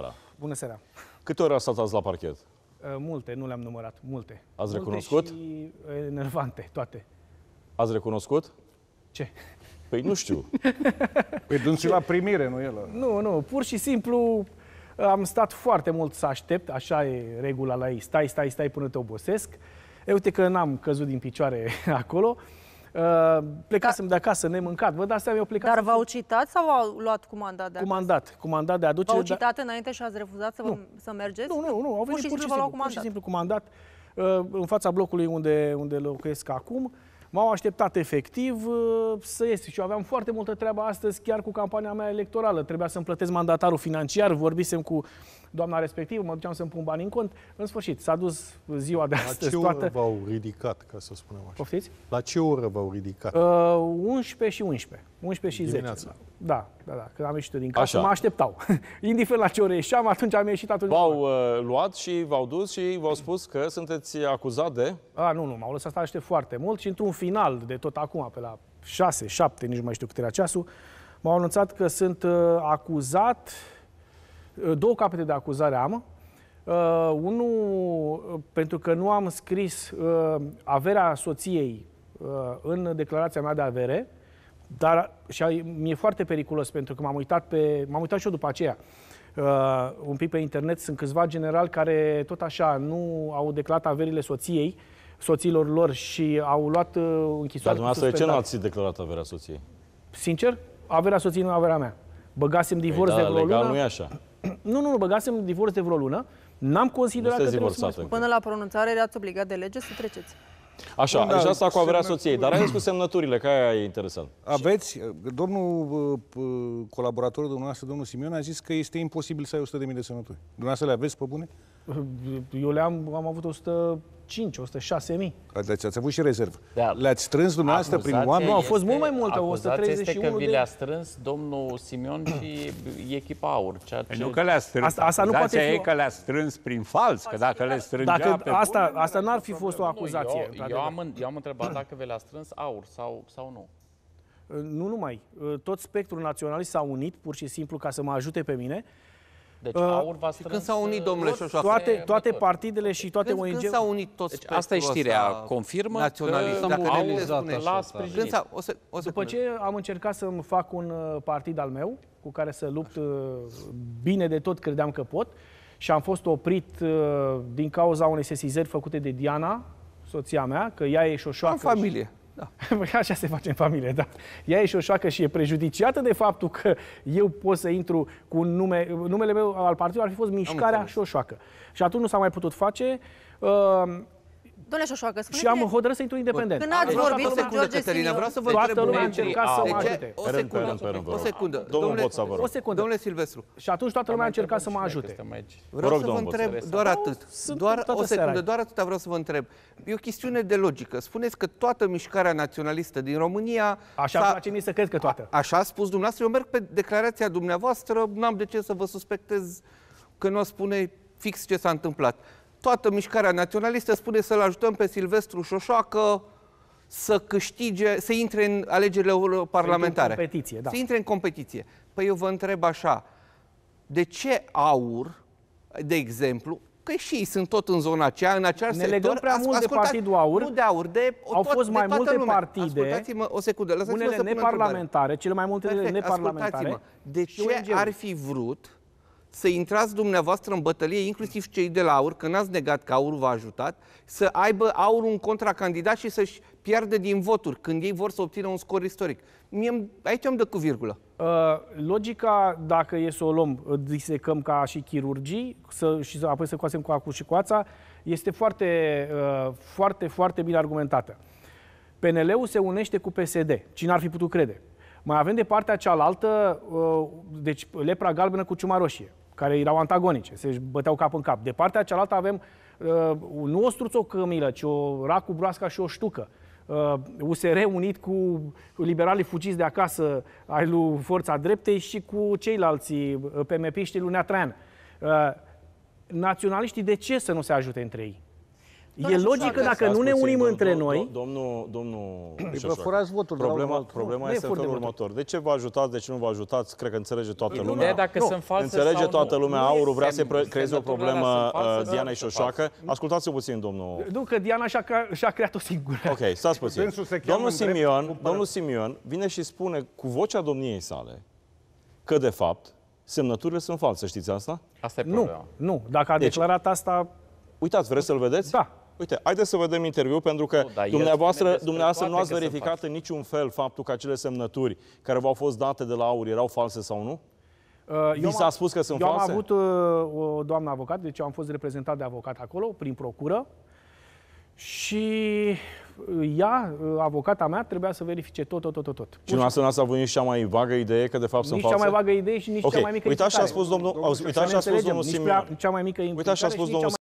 seara. Bună seara. Câte ori ați stat azi la parchet? Uh, multe, nu le-am numărat, multe. Ați multe recunoscut? și uh, enervante, toate. Ați recunoscut? Ce? Păi nu știu. păi dânsul la primire, nu el. Nu, nu, pur și simplu uh, am stat foarte mult să aștept, așa e regula la ei, stai, stai, stai până te obosesc. E, uite că n-am căzut din picioare acolo. Uh, plecasem da. de acasă nemâncat, vă dați seama, eu plecasem... Dar v-au citat sau au luat comandat de Comandat, comandat de aducere. V-au citat înainte și ați refuzat să, vă, nu. să mergeți? Nu, nu, nu, au venit pur și, pur și simplu, comandat. pur uh, și simplu în fața blocului unde, unde locuiesc acum, M-au așteptat efectiv uh, să ies și eu aveam foarte multă treabă astăzi chiar cu campania mea electorală. Trebuia să-mi plătesc mandatarul financiar, vorbisem cu doamna respectivă, mă duceam să-mi pun bani în cont. În sfârșit, s-a dus ziua de astăzi. La ce oră toată... v-au ridicat, ca să spunem așa? Poftiți? La ce oră v-au ridicat? Uh, 11 și 11. 11 și Dimineața. 10. Da, da, da. Când am ieșit din casă, mă așteptau. Indiferent la ce oră ieșeam, atunci am ieșit atunci. V-au uh, luat și v-au dus și v-au spus că sunteți acuzat de... A, nu, nu, m-au lăsat să aștept foarte mult și într-un final de tot acum, pe la 6, 7, nici nu mai știu cât era ceasul, m-au anunțat că sunt uh, acuzat, uh, două capete de acuzare am, Uh, unul, uh, pentru că nu am scris uh, averea soției uh, în declarația mea de avere, dar și mi-e foarte periculos pentru că m-am uitat, pe, m-am uitat și eu după aceea. Uh, un pic pe internet sunt câțiva generali care tot așa nu au declarat averile soției uh, soților lor și au luat uh, închisoare. Dar dumneavoastră ce nu ați declarat averea soției? Sincer, averea soției nu averea mea. Băgasem păi divorț păi, da, de vreo legal lună. nu e așa. Nu, nu, nu, băgasem divorț de vreo lună. N-am considerat că trebuie să Până la pronunțare erați obligat de lege să treceți. Așa, Bun, da, deci asta cu averea soției, dar ai cu semnăturile, că aia e interesant. Aveți, domnul uh, colaboratorul dumneavoastră, domnul Simion, a zis că este imposibil să ai 100.000 de semnături. Dumneavoastră le aveți pe bune? Eu le-am, am avut 105, 106 mii. Deci ați avut și rezervă. Da. Le-ați strâns dumneavoastră prin oameni? Nu, au fost mult mai multe, 131 este că vi le-a strâns domnul Simion și echipa Aur. Ceea ce... Nu că le-a strâns. Asta, asta nu poate fi... e că le-a strâns prin fals, că dacă le strângea dacă pe asta, bune, asta n-ar fi fost o acuzație. Nu, eu, eu, am, eu am întrebat dacă vi le-a strâns Aur sau, sau nu nu numai, tot spectrul naționalist s-a unit pur și simplu ca să mă ajute pe mine deci uh, aur va strâns... Când s-au unit, uh, domnule Șoșoacă? Toate, toate partidele și toate ONG-urile. Când, când s-au unit toți deci, asta e știrea, confirmă că dacă au spune la Când o să, o să După ce am încercat să-mi fac un uh, partid al meu, cu care să lupt Așa. bine de tot, credeam că pot, și am fost oprit din cauza unei sesizări făcute de Diana, soția mea, că ea e șoșoacă. În familie. Și da. Așa se face în familie, da. Ea e șoacă și e prejudiciată de faptul că eu pot să intru cu un nume... Numele meu al partidului ar fi fost Mișcarea și șoacă. Și atunci nu s-a mai putut face. Uh, Domnule Șoșoacă, spune Și am hotărât să intru independent. Când ați vorbit cu George Cătălina, vreau să vă Toată întreb. lumea a încercat să mă ajute. O secundă, o secundă. Domnule, o secundă. Domnule Silvestru. Și atunci toată lumea a încercat să mă ajute. Vreau să vă întreb doar atât. Doar o secundă, doar atât vreau să vă întreb. E o chestiune de logică. Spuneți că toată mișcarea naționalistă din România... Așa îmi place mie să cred că toată. Așa a spus dumneavoastră. Eu merg pe declarația dumneavoastră. N-am de ce să vă suspectez că nu spune fix ce s-a întâmplat toată mișcarea naționalistă spune să-l ajutăm pe Silvestru Șoșoacă să câștige, să intre în alegerile parlamentare. Să intre în competiție, da. Să intre în competiție. Păi eu vă întreb așa, de ce aur, de exemplu, că și ei sunt tot în zona aceea, în acea ne legăm prea mult de partidul AUR. Nu de AUR, de Au tot, fost de mai multe lumea. partide. Ascultați-mă o secundă, lăsați-mă să neparlamentare, cele mai multe Perfect, neparlamentare. De ce ar fi vrut să intrați dumneavoastră în bătălie, inclusiv cei de la aur, că n-ați negat că aurul v-a ajutat, să aibă aurul un contracandidat și să-și pierde din voturi când ei vor să obțină un scor istoric. Mie, aici am dă cu virgulă. Uh, logica, dacă e să o luăm, disecăm ca și chirurgii să, și să, apoi să coasem cu acu și coața, este foarte, uh, foarte, foarte bine argumentată. PNL-ul se unește cu PSD. Cine ar fi putut crede? Mai avem de partea cealaltă, uh, deci lepra galbenă cu ciuma roșie care erau antagonice, se băteau cap în cap. De partea cealaltă avem uh, nu o cămilă, ci o racu broasca și o ștucă. Uh, USR unit cu liberalii fugiți de acasă ai lui Forța Dreptei și cu ceilalți pmp uh, iștii lui Neatraian. Uh, naționaliștii de ce să nu se ajute între ei? Da, e da, logică da, dacă nu ne unim între noi... Domnul, domnul Șoșoac, votul, problema, problema este în felul următor. De ce vă ajutați, de ce nu vă ajutați? Cred că înțelege toată lumea. dacă sunt false Înțelege toată lumea. Aurul vrea să creeze o problemă uh, Dianei Șoșoacă. Ascultați-o puțin, domnul... Nu, că Diana și-a creat-o singură. Ok, stați puțin. Domnul Simion, domnul Simion vine și spune cu vocea domniei sale că, de fapt, semnăturile sunt false. Știți asta? Asta e problema. Nu, nu. Dacă a deci- declarat asta... Uitați, vreți să-l vedeți? Da. Uite, haideți să vedem interviu, pentru că nu, da, dumneavoastră, dumneavoastră nu ați verificat în niciun fel faptul că acele semnături care v-au fost date de la aur erau false sau nu? Uh, eu s-a spus că sunt eu false? Eu am avut uh, o doamnă avocat, deci eu am fost reprezentat de avocat acolo, prin procură, și uh, ea, avocata mea, trebuia să verifice tot, tot, tot, tot. Și nu n-ați avut nici cea mai vagă idee că de fapt nici sunt false? Nici cea mai vagă idee și nici okay. cea mai mică Uitați și a spus domnul, uitați și a spus domnul Simion. Nici cea mai mică Uitați și a spus domnul